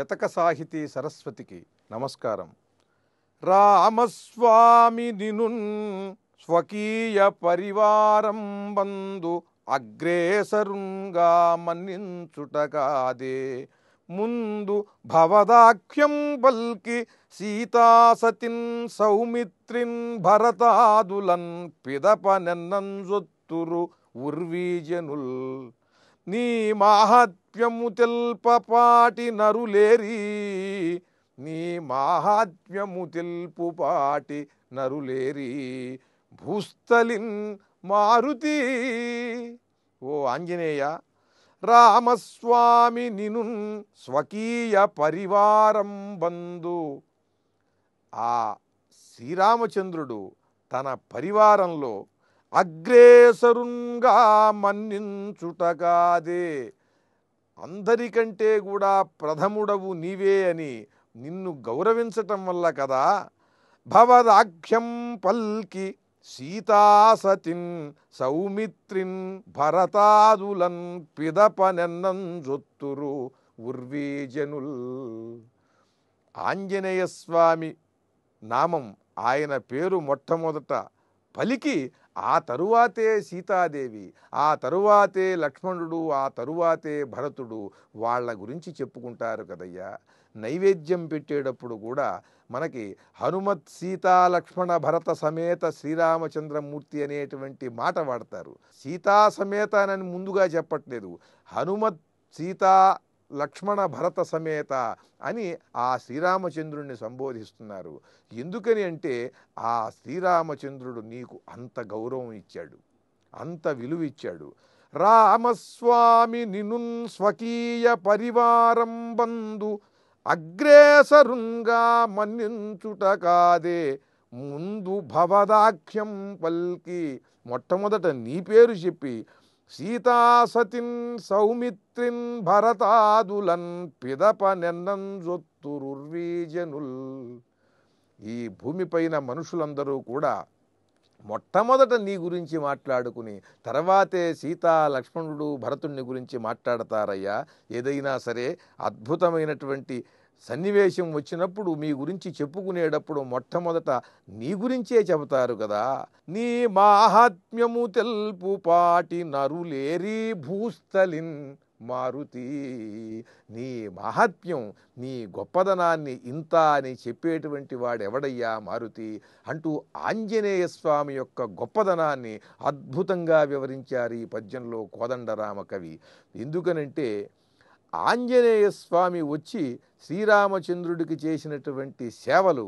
శతక సాహితీ సరస్వతికి నమస్కారం రామస్వామి నిను స్వకీయ పరివారం బందు అగ్రేసరుంగా మన్నించుటకాదే ముందు భవదాఖ్యం పల్కి సీతాసతిన్ సౌమిత్రిన్ భరతాదులన్ పిదప నెన్నంజొత్తురు ఉర్వీజనుల్ నీ మాహాత్మ్యము తెల్పపాటి నరులేరి నీ మాహాత్మ్యము తెల్పుపాటి నరులేరి భూస్థలిన్ మారుతి ఓ ఆంజనేయ రామస్వామి నిను స్వకీయ పరివారం బంధు ఆ శ్రీరామచంద్రుడు తన పరివారంలో అగ్రేసరుంగా మన్నించుటగాదే అందరికంటే కూడా ప్రథముడవు నీవే అని నిన్ను గౌరవించటం వల్ల కదా భవదాఖ్యం పల్కి సీతాసతిన్ సౌమిత్రిన్ భరతాదులన్ పిదపనెన్నంజొత్తురు ఉర్వీజనుల్ ఆంజనేయస్వామి నామం ఆయన పేరు మొట్టమొదట పలికి ఆ తరువాతే సీతాదేవి ఆ తరువాతే లక్ష్మణుడు ఆ తరువాతే భరతుడు వాళ్ళ గురించి చెప్పుకుంటారు కదయ్యా నైవేద్యం పెట్టేటప్పుడు కూడా మనకి హనుమత్ సీతా లక్ష్మణ భరత సమేత శ్రీరామచంద్రమూర్తి అనేటువంటి మాట వాడతారు సీతా సమేత అని ముందుగా చెప్పట్లేదు హనుమత్ సీతా లక్ష్మణ భరత సమేత అని ఆ శ్రీరామచంద్రుణ్ణి సంబోధిస్తున్నారు ఎందుకని అంటే ఆ శ్రీరామచంద్రుడు నీకు అంత గౌరవం ఇచ్చాడు అంత విలువిచ్చాడు రామస్వామి నిను స్వకీయ పరివారం బంధు అగ్రేసరుంగా మన్నించుట కాదే ముందు భవదాఖ్యం పల్కి మొట్టమొదట నీ పేరు చెప్పి సీతాసతిన్ సౌమిత్రిన్ భరతాదులన్ పిదప జొత్తురుర్వీజనుల్ ఈ భూమిపైన మనుషులందరూ కూడా మొట్టమొదట నీ గురించి మాట్లాడుకుని తర్వాతే సీతా లక్ష్మణుడు భరతుణ్ణి గురించి మాట్లాడతారయ్యా ఏదైనా సరే అద్భుతమైనటువంటి సన్నివేశం వచ్చినప్పుడు మీ గురించి చెప్పుకునేటప్పుడు మొట్టమొదట నీ గురించే చెబుతారు కదా నీ మాహాత్మ్యము తెల్పు పాటి నరులేరి భూస్థలిన్ మారుతి నీ మహాత్మ్యం నీ గొప్పదనాన్ని ఇంత అని చెప్పేటువంటి వాడెవడయ్యా మారుతి అంటూ ఆంజనేయ స్వామి యొక్క గొప్పదనాన్ని అద్భుతంగా వివరించారు ఈ పద్యంలో కోదండరామ కవి ఎందుకనంటే ఆంజనేయ స్వామి వచ్చి శ్రీరామచంద్రుడికి చేసినటువంటి సేవలు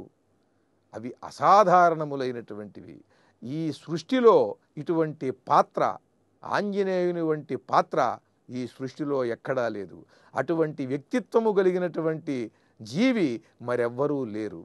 అవి అసాధారణములైనటువంటివి ఈ సృష్టిలో ఇటువంటి పాత్ర ఆంజనేయుని వంటి పాత్ర ఈ సృష్టిలో ఎక్కడా లేదు అటువంటి వ్యక్తిత్వము కలిగినటువంటి జీవి మరెవ్వరూ లేరు